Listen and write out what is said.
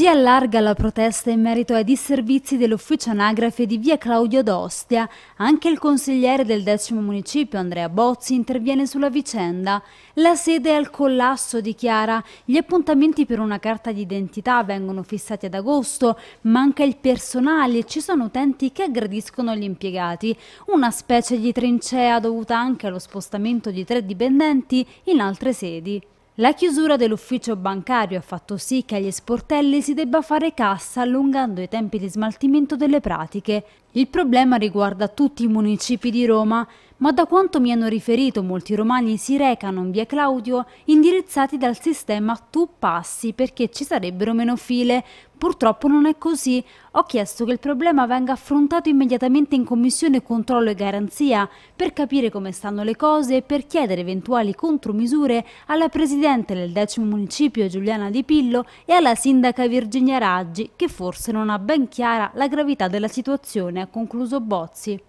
Si allarga la protesta in merito ai disservizi dell'ufficio anagrafe di via Claudio d'Ostia. Anche il consigliere del decimo municipio, Andrea Bozzi, interviene sulla vicenda. La sede è al collasso, dichiara. Gli appuntamenti per una carta d'identità vengono fissati ad agosto, manca il personale e ci sono utenti che aggrediscono gli impiegati. Una specie di trincea dovuta anche allo spostamento di tre dipendenti in altre sedi. La chiusura dell'ufficio bancario ha fatto sì che agli sportelli si debba fare cassa allungando i tempi di smaltimento delle pratiche. Il problema riguarda tutti i municipi di Roma, ma da quanto mi hanno riferito molti romani si recano in via Claudio indirizzati dal sistema tu passi perché ci sarebbero meno file. Purtroppo non è così. Ho chiesto che il problema venga affrontato immediatamente in Commissione Controllo e Garanzia per capire come stanno le cose e per chiedere eventuali contromisure alla Presidente del decimo municipio Giuliana Di Pillo e alla Sindaca Virginia Raggi che forse non ha ben chiara la gravità della situazione, ha concluso Bozzi.